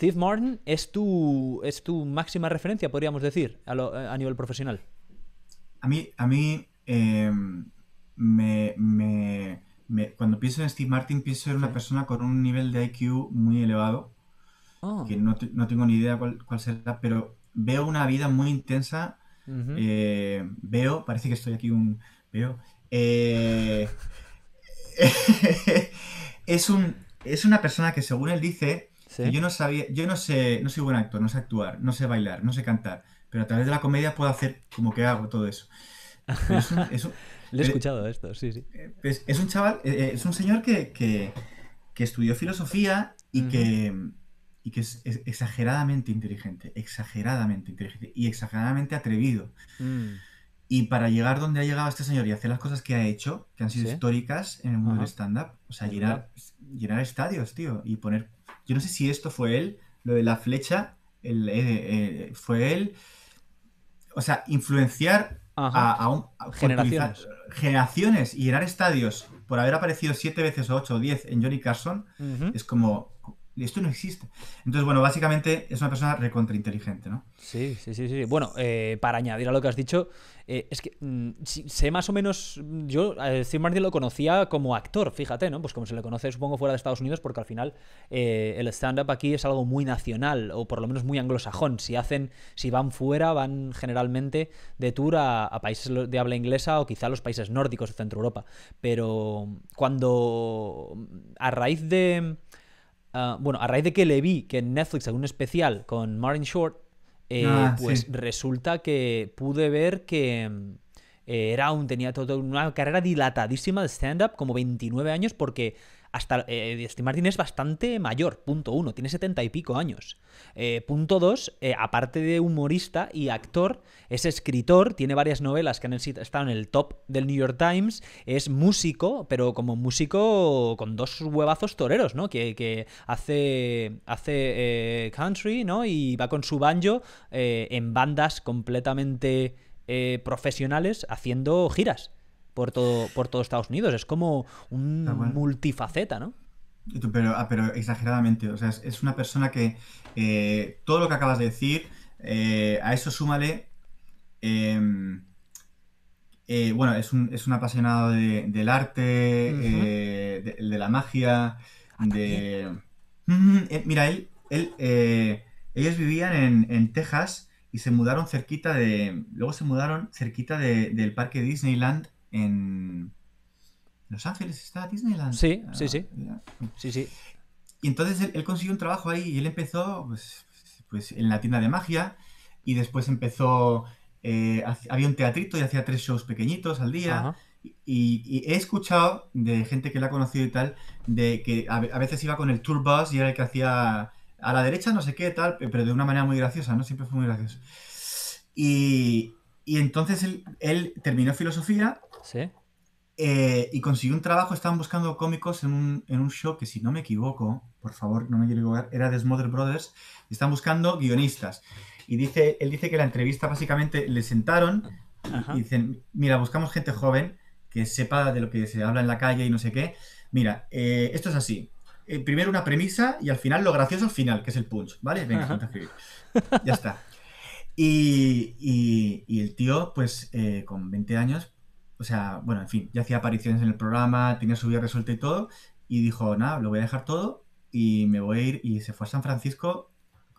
Steve Martin es tu, es tu máxima referencia, podríamos decir, a, nivel profesional. A mí, a mí em, cuando pienso en Steve Martin, pienso en una persona con un nivel de IQ muy elevado, ah. que no, tengo ni idea cuál, será, pero veo una vida muy intensa. Eh, veo, parece que estoy aquí un... Veo. Eh, es, un, es una persona que según él dice, yo no sabía, yo no sé, no soy buen actor, no sé actuar, no sé bailar, no sé cantar, pero a través de la comedia puedo hacer como que hago todo eso. Le he escuchado esto, sí, sí. Eh, pues, es, un chaval, eh, eh, es un señor que, que, que estudió filosofía y que, y que es, exageradamente inteligente, exageradamente inteligente y exageradamente atrevido. Mm. Y para llegar donde ha llegado este señor y hacer las cosas que ha hecho, que han sido históricas en el mundo del stand-up, o sea, llenar, llenar estadios, tío, y poner yo no sé si esto fue él, lo de la flecha, eh, eh, fue él. O sea, influenciar a, generaciones. y llenar estadios por haber aparecido siete veces o ocho o diez en Johnny Carson es como, esto no existe. Entonces, bueno, básicamente es una persona recontrainteligente, ¿no? Sí, sí, sí, sí. Bueno, eh, para añadir a lo que has dicho, eh, es que mm, sé más o menos, yo a eh, Steve Martin lo conocía como actor, fíjate, ¿no? Pues como se le conoce, supongo, fuera de Estados Unidos, porque al final el stand-up aquí es algo muy nacional, o por lo menos muy anglosajón. Si hacen, si van fuera, van generalmente de tour a, países de habla inglesa o quizá a los países nórdicos de Centro Europa. Pero cuando a raíz de Ah, bueno, a raíz de que le vi que en Netflix Algún especial con Martin Short, eh, ah, pues resulta que pude ver que mm, eh, era un, tenía toda una carrera dilatadísima de stand-up, como 29 años, porque hasta eh, Steve Martin es bastante mayor, punto uno, tiene setenta y pico años. Eh, punto dos, eh, aparte de humorista y actor, es escritor, tiene varias novelas que han estado en el top del New York Times, es músico, pero como músico con dos huevazos toreros, ¿no? Que, hace, hace eh, country, ¿no? Y va con su banjo en bandas completamente profesionales haciendo giras por todo, por Estados Unidos. Es como un multifaceta, ¿no? Ah, pero, exageradamente. O sea, es, una persona que eh, todo lo que acabas de decir, eh, a eso súmale. Em, eh, bueno, es un, apasionado del arte, de, la magia, ah, de. mira, él. ellos vivían en, Texas y se mudaron cerquita de. Luego se mudaron cerquita del parque Disneyland en Los Ángeles, está Disneyland. Sí, ah, sí, sí. Y entonces él, consiguió un trabajo ahí y él empezó pues, pues en la tienda de magia y después empezó, eh, había un teatrito y hacía tres shows pequeñitos al día. Y, he escuchado de gente que la ha conocido y tal, de que a, veces iba con el tour bus y era el que hacía a la derecha no sé qué tal, pero de una manera muy graciosa, ¿no? Siempre fue muy gracioso. Y, entonces él, terminó filosofía Sí. Eh, y consiguió un trabajo, estaban buscando cómicos en un, show que, si no me equivoco, por favor, no me quiero era de Smother Brothers, están buscando guionistas. Y dice, él dice que la entrevista básicamente le sentaron y dicen, mira, buscamos gente joven que sepa de lo que se habla en la calle y no sé qué. Mira, eh, esto es así. Eh, primero una premisa y al final lo gracioso al final, que es el punch, ¿vale? Venga, Ya está. Y, el tío, pues con 20 años, o sea, bueno, en fin, ya hacía apariciones en el programa, tenía su vida resuelta y todo, y dijo, nada, lo voy a dejar todo y me voy a ir, y se fue a San Francisco,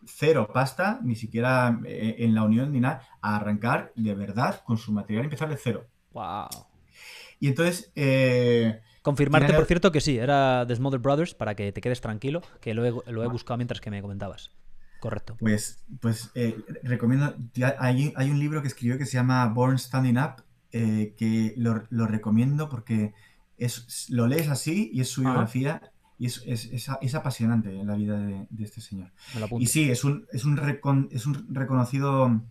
cero pasta, ni siquiera eh, en la unión ni nada, a arrancar de verdad con su material y empezar de cero. ¡Wow! Y entonces... Eh, Confirmarte, por cierto, que sí, era The Smother Brothers, para que te quedes tranquilo, que lo he, lo he buscado mientras que me comentabas. Correcto. Pues, pues eh, recomiendo, hay, hay un libro que escribió que se llama Born Standing Up, eh, que lo, recomiendo porque es, lo lees así y es su biografía y es, es, es, apasionante eh, la vida de, este señor. Y sí, es un, es, un es un reconocido... Mm,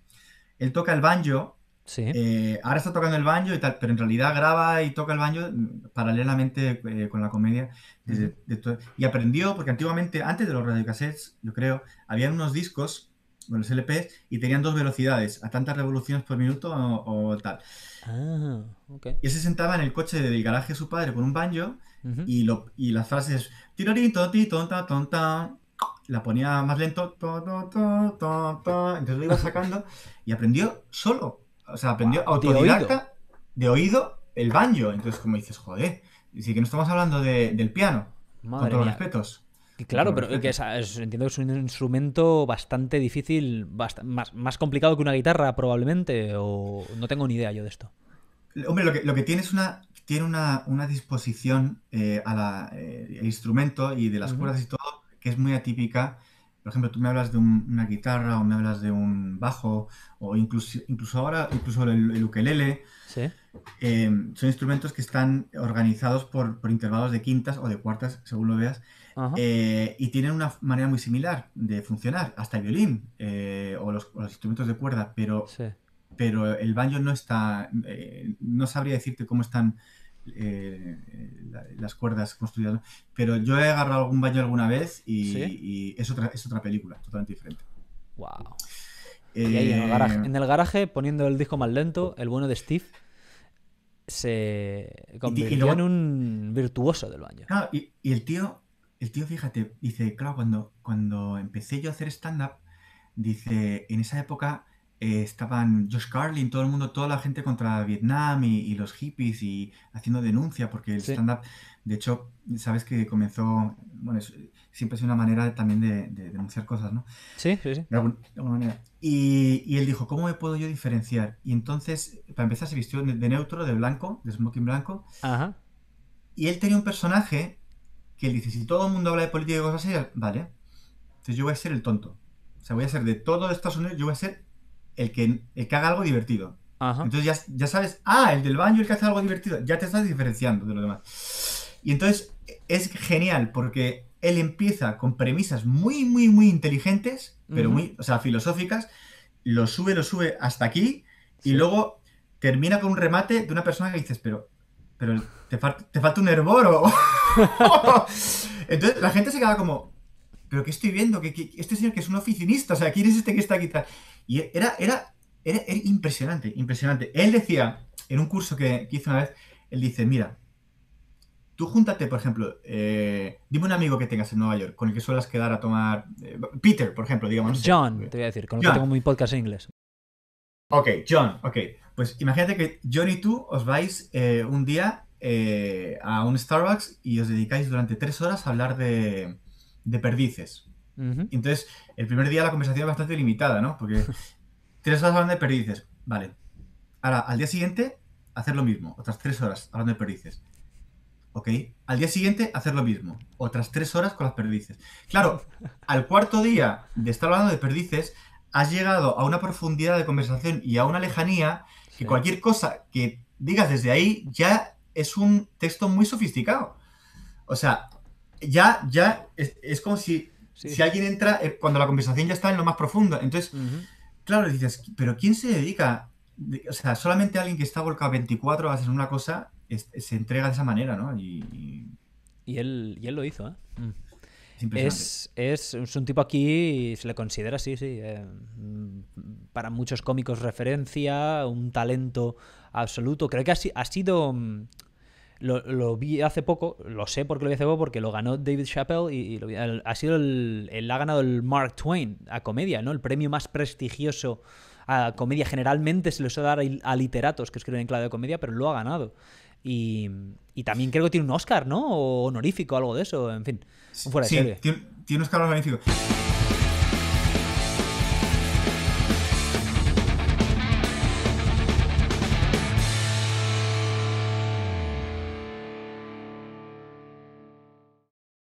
él toca el banjo. Sí. Eh, ahora está tocando el banjo y tal, pero en realidad graba y toca el banjo mm, paralelamente con la comedia. y aprendió, porque antiguamente, antes de los radiocassettes, yo creo, había unos discos con los LPs, y tenían dos velocidades, a tantas revoluciones por minuto o, tal. Ah, y él se sentaba en el coche del garaje de su padre con un banjo y, lo, y las frases ti, tonta, tonta, la ponía más lento, entonces lo iba sacando y aprendió solo, o sea, aprendió autodidacta de oído. el banjo. Entonces, como dices, joder, si que no estamos hablando de, del piano, con todos los respetos. Claro, pero que entiendo que es un instrumento bastante difícil, más, complicado que una guitarra probablemente, o no tengo ni idea yo de esto. Hombre, lo que, lo tiene es una, tiene una, disposición eh, eh, al instrumento y de las cuerdas y todo que es muy atípica por ejemplo, tú me hablas de una guitarra o me hablas de un bajo o incluso, incluso ahora, incluso el, ukelele. Em, son instrumentos que están organizados por, por, intervalos de quintas o de cuartas, según lo veas, eh, y tienen una manera muy similar de funcionar, hasta el violín eh, o, los, instrumentos de cuerda, pero, pero el banjo no está, eh, no sabría decirte cómo están eh, eh, las cuerdas construidas. Pero yo he agarrado algún baño alguna vez y, es, otra, es otra película, totalmente diferente. ¡Wow! Eh, en, el garaje, poniendo el disco más lento, el bueno de Steve se convirtió en un virtuoso del baño. y, el tío, el tío, fíjate, dice, claro, cuando, cuando empecé yo a hacer stand-up, dice, en esa época eh, estaban Josh Carlin, todo el mundo, toda la gente contra Vietnam y, los hippies y haciendo denuncia, porque el stand-up, de hecho, sabes que comenzó, bueno, siempre es una manera también de, denunciar cosas, ¿no? Sí, sí, sí. De alguna, manera. Y, él dijo, ¿cómo me puedo yo diferenciar? Y entonces, para empezar, se vistió de, neutro, de blanco, de smoking blanco. Y él tenía un personaje que él dice, si todo el mundo habla de política y cosas así, vale. Entonces yo voy a ser el tonto. O sea, voy a ser de todo Estados Unidos, yo voy a ser el que, haga algo divertido. Entonces ya, sabes, ah, el del baño, el que hace algo divertido, ya te estás diferenciando de los demás. Y entonces es genial porque él empieza con premisas muy, muy, muy inteligentes, pero muy, o sea, filosóficas, lo sube, lo sube hasta aquí y luego termina con un remate de una persona que dices, pero, pero te, falta, un hervor o... Entonces la gente se queda como, pero ¿qué estoy viendo? Que, este señor que es un oficinista, o sea, ¿quién es este que está aquí? Y era, era, era, impresionante, impresionante. Él decía, en un curso que, que, hizo una vez, él dice, mira, tú júntate, por ejemplo, eh, dime un amigo que tengas en Nueva York, con el que suelas quedar a tomar... Eh, Peter, por ejemplo, digamos. John, te voy a decir, con el que tengo mi podcast en inglés. Ok, John, ok. Pues imagínate que John y tú os vais eh, un día a un Starbucks y os dedicáis durante tres horas a hablar de de perdices. Entonces, el primer día la conversación es bastante limitada, ¿no? Porque tres horas hablando de perdices, vale. Ahora, al día siguiente, hacer lo mismo, otras tres horas hablando de perdices. ¿Ok? Al día siguiente, hacer lo mismo, otras tres horas con las perdices. Claro, al cuarto día de estar hablando de perdices, has llegado a una profundidad de conversación y a una lejanía que cualquier cosa que digas desde ahí ya es un texto muy sofisticado. O sea, ya, ya es, como si, alguien entra eh, cuando la conversación ya está en lo más profundo. Entonces, claro, dices, pero ¿quién se dedica? O sea, solamente alguien que está volcado 24 horas en una cosa se entrega de esa manera, ¿no? Y, él, él lo hizo, ¿eh? Mm. Es, es, es, un tipo aquí, se le considera, sí, sí, eh, mm, para muchos cómicos referencia, un talento absoluto. Creo que ha sido mm, lo, vi hace poco, lo sé porque lo vi hace poco, porque lo ganó David Chappelle y, ha sido el, ha ganado el Mark Twain a comedia, ¿no? El premio más prestigioso a comedia. Generalmente se lo suele dar a, literatos que escriben en clave de comedia, pero lo ha ganado. Y, y también creo que tiene un Oscar, ¿no? O honorífico, algo de eso, en fin. sí, Tiene, tiene un Oscar honorífico.